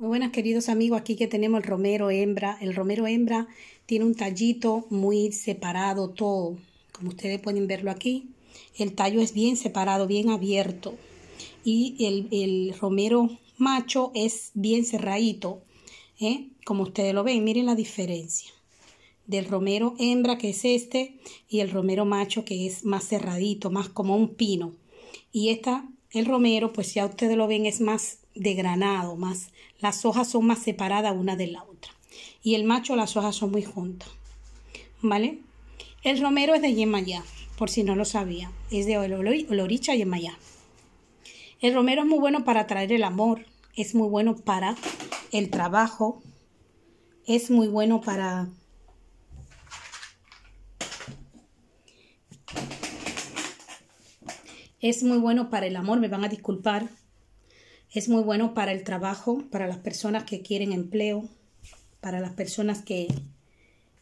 Muy buenas queridos amigos, aquí que tenemos el romero hembra. El romero hembra tiene un tallito muy separado todo, como ustedes pueden verlo aquí. El tallo es bien separado, bien abierto. Y el, romero macho es bien cerradito, ¿eh? como ustedes lo ven. Miren la diferencia del romero hembra, que es este, y el romero macho, que es más cerradito, más como un pino. Y esta, el romero, pues ya ustedes lo ven, es más de granado, más las hojas son más separadas una de la otra. Y el macho las hojas son muy juntas. ¿Vale? El romero es de Yemayá, por si no lo sabía. Es de Oloricha Yemayá. El romero es muy bueno para traer el amor, es muy bueno para el trabajo, es muy bueno para es muy bueno para el amor, me van a disculpar. Es muy bueno para el trabajo, para las personas que quieren empleo, para las personas que,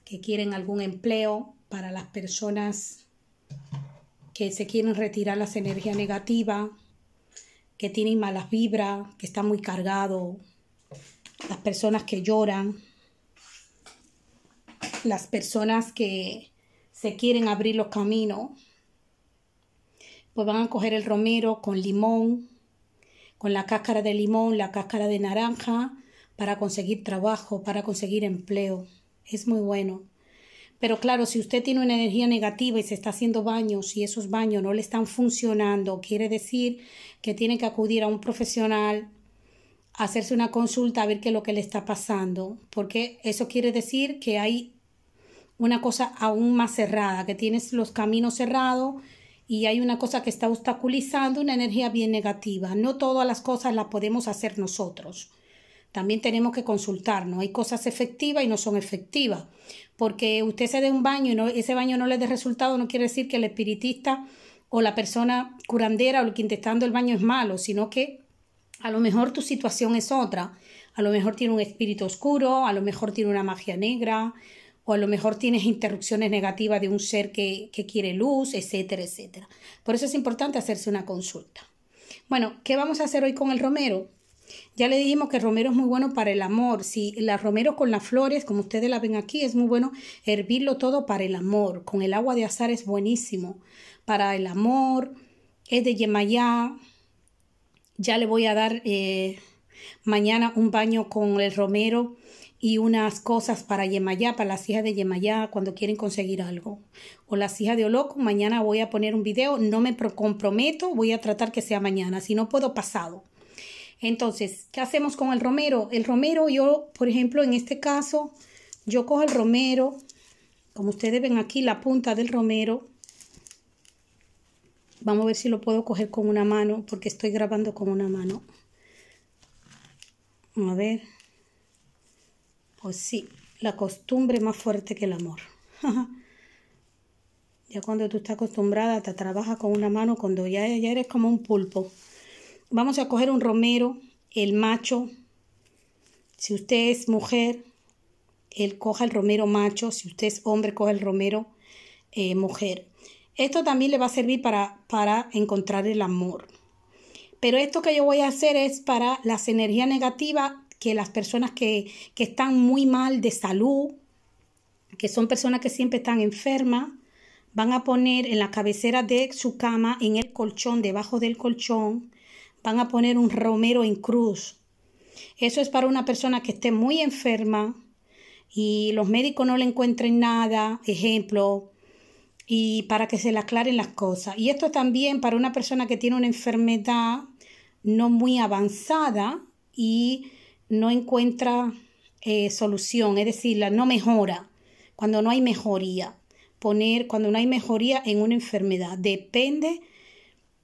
que quieren algún empleo, para las personas que se quieren retirar las energías negativas, que tienen malas vibras, que están muy cargados, las personas que lloran, las personas que se quieren abrir los caminos, pues van a coger el romero con limón, con la cáscara de limón, la cáscara de naranja, para conseguir trabajo, para conseguir empleo. Es muy bueno. Pero claro, si usted tiene una energía negativa y se está haciendo baños y esos baños no le están funcionando, quiere decir que tiene que acudir a un profesional, hacerse una consulta a ver qué es lo que le está pasando, porque eso quiere decir que hay una cosa aún más cerrada, que tienes los caminos cerrados y hay una cosa que está obstaculizando, una energía bien negativa. No todas las cosas las podemos hacer nosotros. También tenemos que consultarnos. Hay cosas efectivas y no son efectivas. Porque usted se dé un baño y ese baño no le dé resultado, no quiere decir que el espiritista o la persona curandera o el que te está dando el baño es malo, sino que a lo mejor tu situación es otra. A lo mejor tiene un espíritu oscuro, a lo mejor tiene una magia negra, o a lo mejor tienes interrupciones negativas de un ser que, quiere luz, etcétera, etcétera. Por eso es importante hacerse una consulta. Bueno, ¿qué vamos a hacer hoy con el romero? Ya le dijimos que el romero es muy bueno para el amor. Si la romero con las flores, como ustedes la ven aquí, es muy bueno hervirlo todo para el amor. Con el agua de azar es buenísimo. Para el amor, es de Yemayá. Ya le voy a dar eh, mañana un baño con el romero y unas cosas para Yemayá, para las hijas de Yemayá cuando quieren conseguir algo. O las hijas de Oloco, mañana voy a poner un video, no me comprometo, voy a tratar que sea mañana, si no puedo pasado. Entonces, ¿qué hacemos con el romero? El romero, yo, por ejemplo, en este caso, yo cojo el romero, como ustedes ven aquí, la punta del romero. Vamos a ver si lo puedo coger con una mano, porque estoy grabando con una mano. A ver sí, la costumbre más fuerte que el amor. ya cuando tú estás acostumbrada, te trabaja con una mano, cuando ya, eres como un pulpo. Vamos a coger un romero, el macho. Si usted es mujer, él coja el romero macho. Si usted es hombre, coja el romero eh, mujer. Esto también le va a servir para, para encontrar el amor. Pero esto que yo voy a hacer es para las energías negativas que las personas que, que están muy mal de salud, que son personas que siempre están enfermas, van a poner en la cabecera de su cama, en el colchón, debajo del colchón, van a poner un romero en cruz. Eso es para una persona que esté muy enferma y los médicos no le encuentren nada, ejemplo, y para que se le aclaren las cosas. Y esto también para una persona que tiene una enfermedad no muy avanzada y no encuentra eh, solución, es decir, no mejora, cuando no hay mejoría, poner cuando no hay mejoría en una enfermedad, depende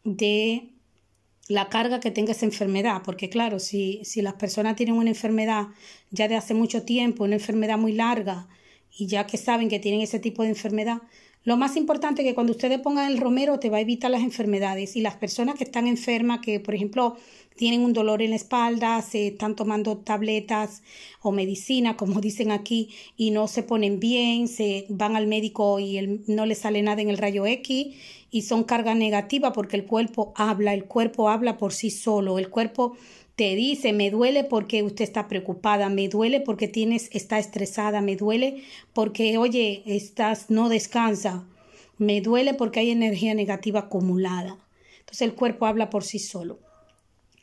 de la carga que tenga esa enfermedad, porque claro, si, si las personas tienen una enfermedad ya de hace mucho tiempo, una enfermedad muy larga, y ya que saben que tienen ese tipo de enfermedad, lo más importante es que cuando ustedes pongan el romero te va a evitar las enfermedades y las personas que están enfermas, que por ejemplo tienen un dolor en la espalda, se están tomando tabletas o medicina, como dicen aquí, y no se ponen bien, se van al médico y no le sale nada en el rayo X y son carga negativa porque el cuerpo habla, el cuerpo habla por sí solo, el cuerpo dice, me duele porque usted está preocupada, me duele porque tienes, está estresada, me duele porque, oye, estás, no descansa, me duele porque hay energía negativa acumulada. Entonces el cuerpo habla por sí solo.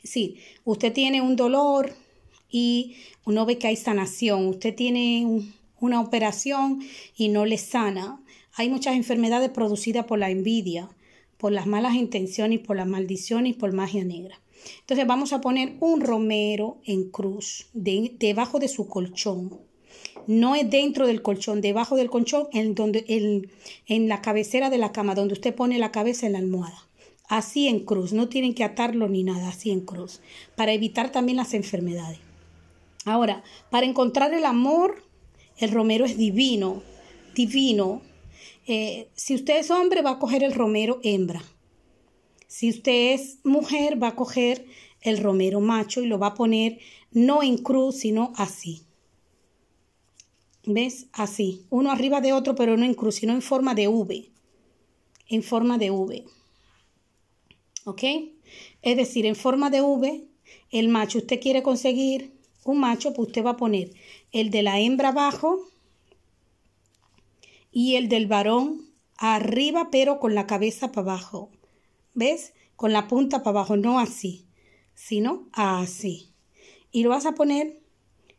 Sí, usted tiene un dolor y uno ve que hay sanación, usted tiene una operación y no le sana. Hay muchas enfermedades producidas por la envidia, por las malas intenciones, por las maldiciones y por magia negra. Entonces vamos a poner un romero en cruz debajo de su colchón. No es dentro del colchón, debajo del colchón, en, donde, en la cabecera de la cama, donde usted pone la cabeza en la almohada. Así en cruz, no tienen que atarlo ni nada, así en cruz, para evitar también las enfermedades. Ahora, para encontrar el amor, el romero es divino, divino. Eh, si usted es hombre, va a coger el romero hembra. Si usted es mujer, va a coger el romero macho y lo va a poner no en cruz, sino así. ¿Ves? Así, uno arriba de otro, pero no en cruz, sino en forma de V. En forma de V. ¿Ok? Es decir, en forma de V, el macho, usted quiere conseguir un macho, pues usted va a poner el de la hembra abajo y el del varón arriba, pero con la cabeza para abajo. ¿ves? Con la punta para abajo, no así, sino así. Y lo vas a poner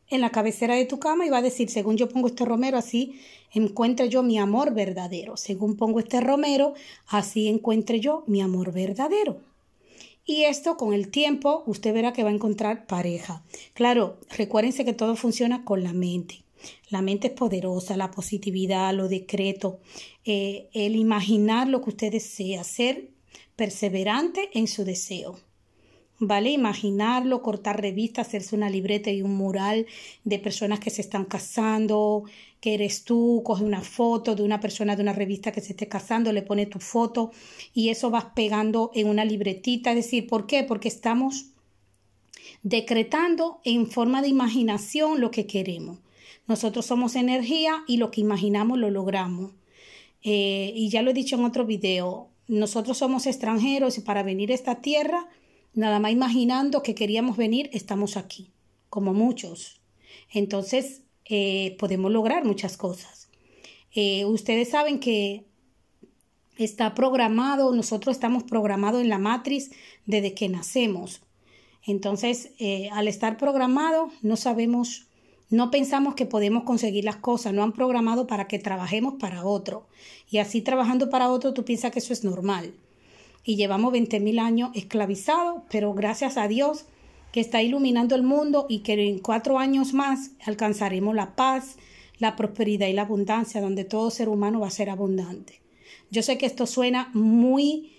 en la cabecera de tu cama y va a decir, según yo pongo este romero, así encuentre yo mi amor verdadero. Según pongo este romero, así encuentre yo mi amor verdadero. Y esto con el tiempo usted verá que va a encontrar pareja. Claro, recuérdense que todo funciona con la mente. La mente es poderosa, la positividad, lo decreto. Eh, el imaginar lo que usted desea, hacer perseverante en su deseo. ¿Vale? Imaginarlo, cortar revistas, hacerse una libreta y un mural de personas que se están casando, que eres tú, coge una foto de una persona de una revista que se esté casando, le pone tu foto y eso vas pegando en una libretita. Es decir, ¿por qué? Porque estamos decretando en forma de imaginación lo que queremos. Nosotros somos energía y lo que imaginamos lo logramos. Eh, y ya lo he dicho en otro video, nosotros somos extranjeros y para venir a esta tierra, nada más imaginando que queríamos venir, estamos aquí, como muchos. Entonces, eh, podemos lograr muchas cosas. Eh, ustedes saben que está programado, nosotros estamos programados en la matriz desde que nacemos. Entonces, eh, al estar programado, no sabemos no pensamos que podemos conseguir las cosas, no han programado para que trabajemos para otro. Y así trabajando para otro, tú piensas que eso es normal. Y llevamos 20.000 años esclavizados, pero gracias a Dios que está iluminando el mundo y que en cuatro años más alcanzaremos la paz, la prosperidad y la abundancia, donde todo ser humano va a ser abundante. Yo sé que esto suena muy,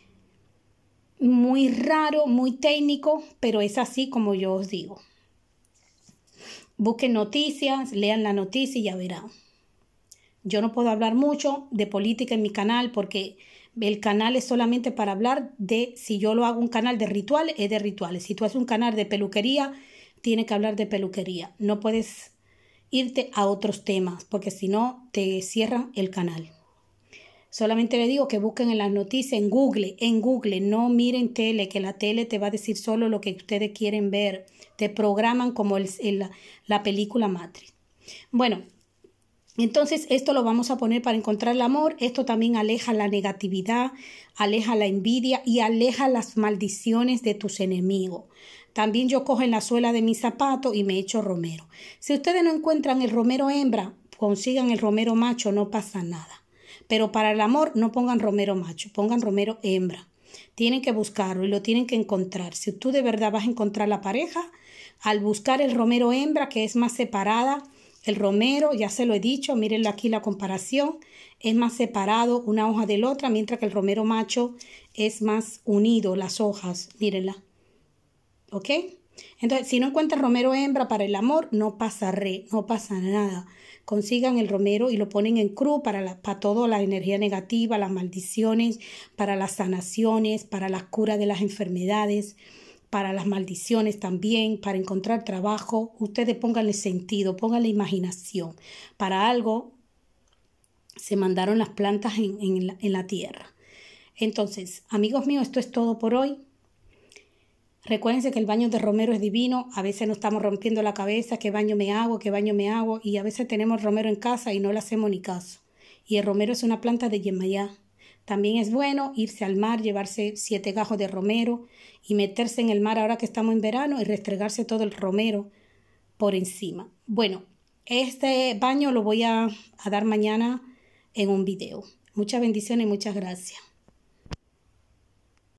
muy raro, muy técnico, pero es así como yo os digo. Busquen noticias, lean la noticia y ya verán. Yo no puedo hablar mucho de política en mi canal porque el canal es solamente para hablar de si yo lo hago un canal de rituales, es de rituales. Si tú haces un canal de peluquería, tiene que hablar de peluquería. No puedes irte a otros temas porque si no te cierran el canal. Solamente le digo que busquen en las noticias, en Google, en Google, no miren tele, que la tele te va a decir solo lo que ustedes quieren ver. Te programan como la película Matrix. Bueno, entonces esto lo vamos a poner para encontrar el amor. Esto también aleja la negatividad, aleja la envidia y aleja las maldiciones de tus enemigos. También yo cojo en la suela de mi zapato y me echo romero. Si ustedes no encuentran el romero hembra, consigan el romero macho, no pasa nada. Pero para el amor no pongan romero macho, pongan romero hembra. Tienen que buscarlo y lo tienen que encontrar. Si tú de verdad vas a encontrar la pareja, al buscar el romero hembra, que es más separada, el romero, ya se lo he dicho, mírenlo aquí la comparación, es más separado una hoja de la otra, mientras que el romero macho es más unido, las hojas, mírenla. ¿Ok? Entonces, si no encuentras romero hembra para el amor, no pasa re, no pasa nada. Consigan el romero y lo ponen en cruz para, para toda la energía negativa, las maldiciones, para las sanaciones, para las curas de las enfermedades, para las maldiciones también, para encontrar trabajo. Ustedes pónganle sentido, pónganle imaginación. Para algo se mandaron las plantas en, la, en la tierra. Entonces, amigos míos, esto es todo por hoy. Recuérdense que el baño de romero es divino, a veces nos estamos rompiendo la cabeza, qué baño me hago, qué baño me hago, y a veces tenemos romero en casa y no le hacemos ni caso. Y el romero es una planta de yemayá. También es bueno irse al mar, llevarse siete gajos de romero y meterse en el mar ahora que estamos en verano y restregarse todo el romero por encima. Bueno, este baño lo voy a, a dar mañana en un video. Muchas bendiciones y muchas gracias.